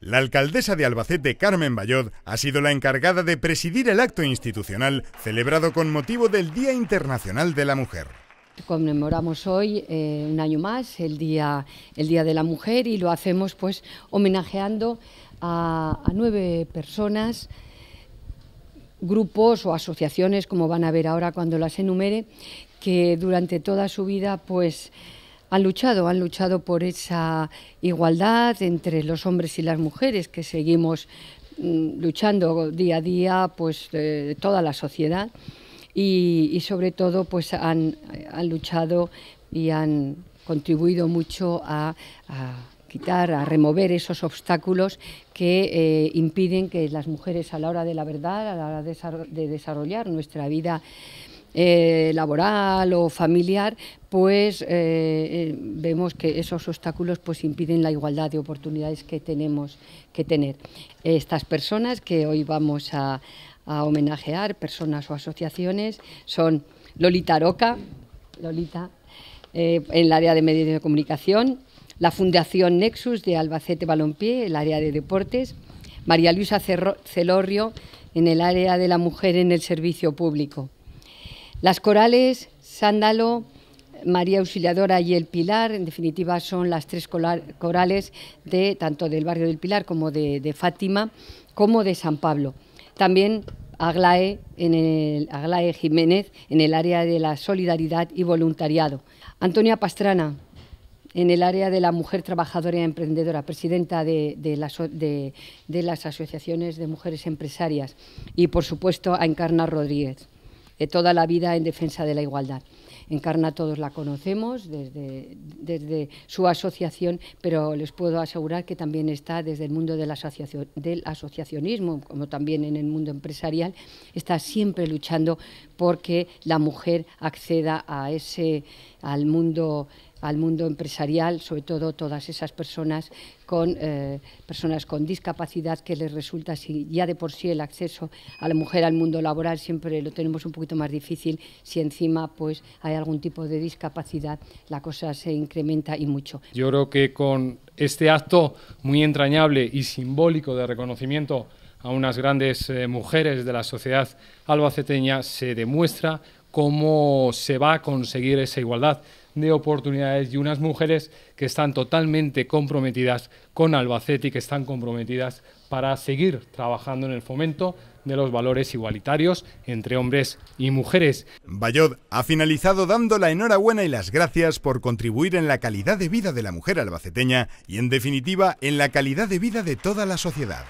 La alcaldesa de Albacete, Carmen Bayod, ha sido la encargada de presidir el acto institucional celebrado con motivo del Día Internacional de la Mujer. Conmemoramos hoy, eh, un año más, el día, el día de la Mujer y lo hacemos pues homenajeando a, a nueve personas grupos o asociaciones, como van a ver ahora cuando las enumere, que durante toda su vida pues han luchado, han luchado por esa igualdad entre los hombres y las mujeres que seguimos mm, luchando día a día, pues toda la sociedad y, sobre todo pues han, luchado y han contribuido mucho a, quitar, a remover esos obstáculos que eh, impiden que las mujeres a la hora de la verdad, a la hora de desarrollar nuestra vida eh, laboral o familiar, pues eh, eh, vemos que esos obstáculos pues impiden la igualdad de oportunidades que tenemos que tener. Estas personas que hoy vamos a, homenajear, personas o asociaciones, son Lolita Roca, Lolita, en el área de medios de comunicación, la Fundación Nexus de Albacete Balompié, el área de deportes, María Luisa Celorrio, en el área de la mujer en el servicio público. Las corales, sándalo, María Auxiliadora y El Pilar, en definitiva, son las tres corales de tanto del barrio del Pilar como de, Fátima, como de San Pablo. También Aglae, en el, Jiménez en el área de la solidaridad y voluntariado. Antonia Pastrana, en el área de la mujer trabajadora y emprendedora, presidenta de las asociaciones de mujeres empresarias. Y, por supuesto, a Encarna Rodríguez de eh, toda la vida en defensa de la igualdad. Encarna todos la conocemos desde, desde, su asociación, pero les puedo asegurar que también está desde el mundo del, del asociacionismo, como también en el mundo empresarial, está siempre luchando porque la mujer acceda a ese, al mundo al mundo empresarial, sobre todo todas esas personas con eh, personas con discapacidad que les resulta si ya de por sí el acceso a la mujer al mundo laboral siempre lo tenemos un poquito más difícil si encima pues hay algún tipo de discapacidad la cosa se incrementa y mucho. Yo creo que con este acto muy entrañable y simbólico de reconocimiento a unas grandes eh, mujeres de la sociedad albaceteña se demuestra cómo se va a conseguir esa igualdad de oportunidades y unas mujeres que están totalmente comprometidas con Albacete y que están comprometidas para seguir trabajando en el fomento de los valores igualitarios entre hombres y mujeres. Bayot ha finalizado dando la enhorabuena y las gracias por contribuir en la calidad de vida de la mujer albaceteña y en definitiva en la calidad de vida de toda la sociedad.